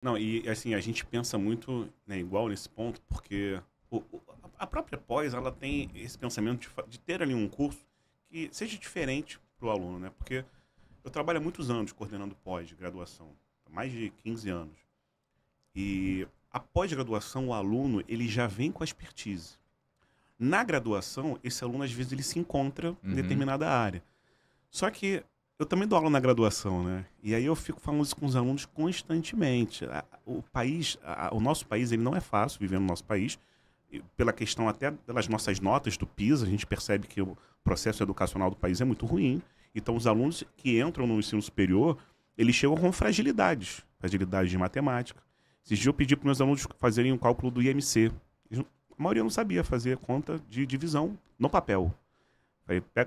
Não, e assim, a gente pensa muito né, igual nesse ponto, porque o, o, a própria pós, ela tem esse pensamento de, de ter ali um curso que seja diferente para o aluno, né? Porque eu trabalho há muitos anos coordenando pós-graduação, mais de 15 anos. E a pós-graduação, o aluno, ele já vem com a expertise. Na graduação, esse aluno, às vezes, ele se encontra em uhum. determinada área. Só que eu também dou aula na graduação, né? E aí eu fico falando isso com os alunos constantemente. O país, o nosso país, ele não é fácil viver no nosso país. Pela questão até pelas nossas notas do PISA, a gente percebe que o processo educacional do país é muito ruim. Então, os alunos que entram no ensino superior, eles chegam com fragilidades. Fragilidades de matemática. Esses dias eu pedi para meus alunos fazerem um cálculo do IMC. A maioria não sabia fazer conta de divisão no papel.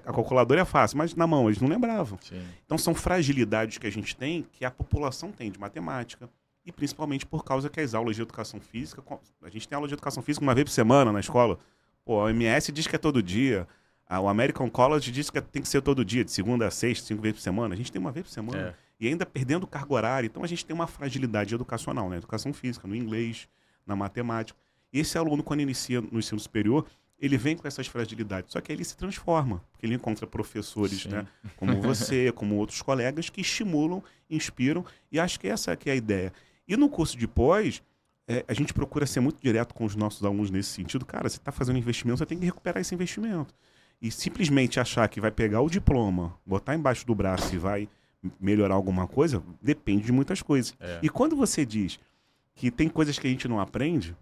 A calculadora é fácil, mas na mão eles não lembravam. Sim. Então são fragilidades que a gente tem, que a população tem de matemática, e principalmente por causa que as aulas de educação física, a gente tem aula de educação física uma vez por semana na escola. Pô, a OMS diz que é todo dia, o American College diz que é, tem que ser todo dia, de segunda a sexta, cinco vezes por semana. A gente tem uma vez por semana. É. E ainda perdendo carga horária. Então a gente tem uma fragilidade educacional na né? educação física, no inglês, na matemática. E esse aluno, quando inicia no ensino superior, ele vem com essas fragilidades. Só que aí ele se transforma, porque ele encontra professores, né, como você, como outros colegas, que estimulam, inspiram, e acho que essa é a ideia. E no curso de pós, é, a gente procura ser muito direto com os nossos alunos nesse sentido. Cara, você está fazendo investimento, você tem que recuperar esse investimento. E simplesmente achar que vai pegar o diploma, botar embaixo do braço e vai melhorar alguma coisa, depende de muitas coisas. É. E quando você diz que tem coisas que a gente não aprende,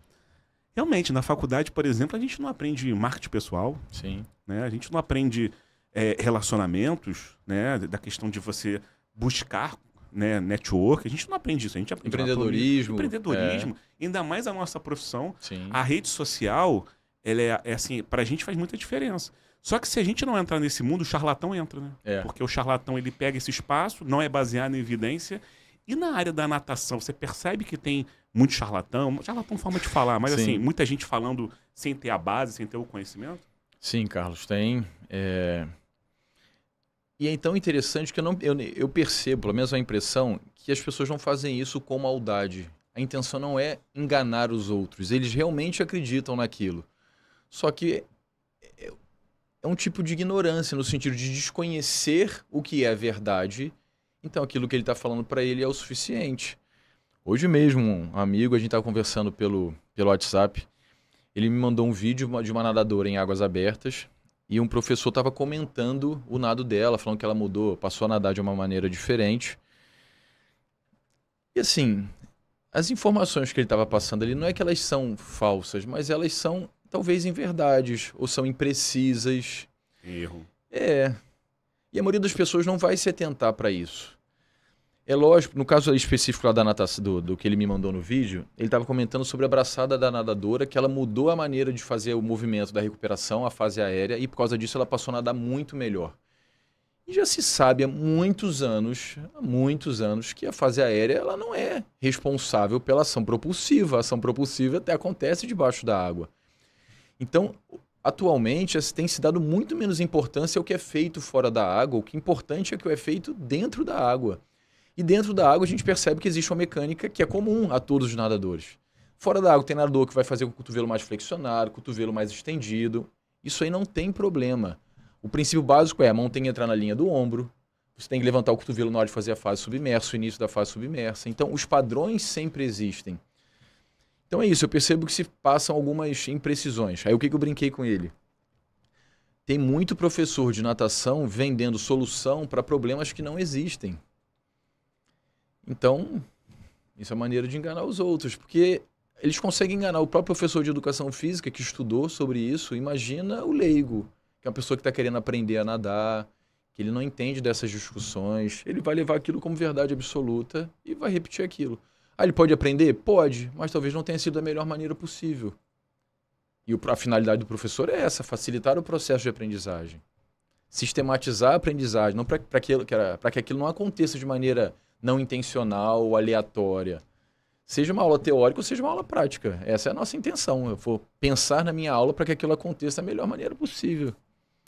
Realmente, na faculdade, por exemplo, a gente não aprende marketing pessoal. Sim. Né? A gente não aprende é, relacionamentos, né? Da questão de você buscar né, network. A gente não aprende isso. A gente aprende empreendedorismo. Empreendedorismo. É. Ainda mais a nossa profissão. Sim. A rede social, ela é, é assim, para a gente faz muita diferença. Só que se a gente não entrar nesse mundo, o charlatão entra, né? É. Porque o charlatão ele pega esse espaço, não é baseado em evidência. E na área da natação, você percebe que tem muito charlatão. Charlatão forma de falar, mas assim, Sim. assim, muita gente falando sem ter a base, sem ter o conhecimento? Sim, Carlos, tem. É... E é então interessante que eu, não, eu, eu percebo, pelo menos a impressão, que as pessoas não fazem isso com maldade. A intenção não é enganar os outros. Eles realmente acreditam naquilo. Só que é, é um tipo de ignorância, no sentido de desconhecer o que é a verdade. Então aquilo que ele está falando para ele é o suficiente. Hoje mesmo, um amigo, a gente estava conversando pelo, pelo WhatsApp, ele me mandou um vídeo de uma nadadora em águas abertas e um professor estava comentando o nado dela, falando que ela mudou, passou a nadar de uma maneira diferente. E assim, as informações que ele estava passando ali, não é que elas são falsas, mas elas são talvez inverdades ou são imprecisas. Erro. É. E a maioria das pessoas não vai se atentar para isso. É lógico, no caso específico lá da natação, do, do que ele me mandou no vídeo, ele estava comentando sobre a braçada da nadadora, que ela mudou a maneira de fazer o movimento da recuperação, a fase aérea, e por causa disso ela passou a nadar muito melhor. E já se sabe há muitos anos, há muitos anos, que a fase aérea ela não é responsável pela ação propulsiva. A ação propulsiva até acontece debaixo da água. Então, atualmente, tem se dado muito menos importância ao que é feito fora da água. O que é importante é que o é feito dentro da água. E dentro da água a gente percebe que existe uma mecânica que é comum a todos os nadadores. Fora da água tem nadador que vai fazer com o cotovelo mais flexionado, cotovelo mais estendido. Isso aí não tem problema. O princípio básico é a mão tem que entrar na linha do ombro, você tem que levantar o cotovelo na hora de fazer a fase submersa, o início da fase submersa. Então, os padrões sempre existem. Então é isso, eu percebo que se passam algumas imprecisões. Aí o que, que eu brinquei com ele? Tem muito professor de natação vendendo solução para problemas que não existem. Então, isso é maneira de enganar os outros, porque eles conseguem enganar o próprio professor de educação física que estudou sobre isso. Imagina o leigo, que é uma pessoa que está querendo aprender a nadar, que ele não entende dessas discussões. Ele vai levar aquilo como verdade absoluta e vai repetir aquilo. Ah, ele pode aprender? Pode, mas talvez não tenha sido da melhor maneira possível. E a finalidade do professor é essa: facilitar o processo de aprendizagem. Sistematizar a aprendizagem, não para que, que aquilo não aconteça de maneira não intencional ou aleatória. Seja uma aula teórica ou seja uma aula prática. Essa é a nossa intenção. Eu vou pensar na minha aula para que aquilo aconteça da melhor maneira possível.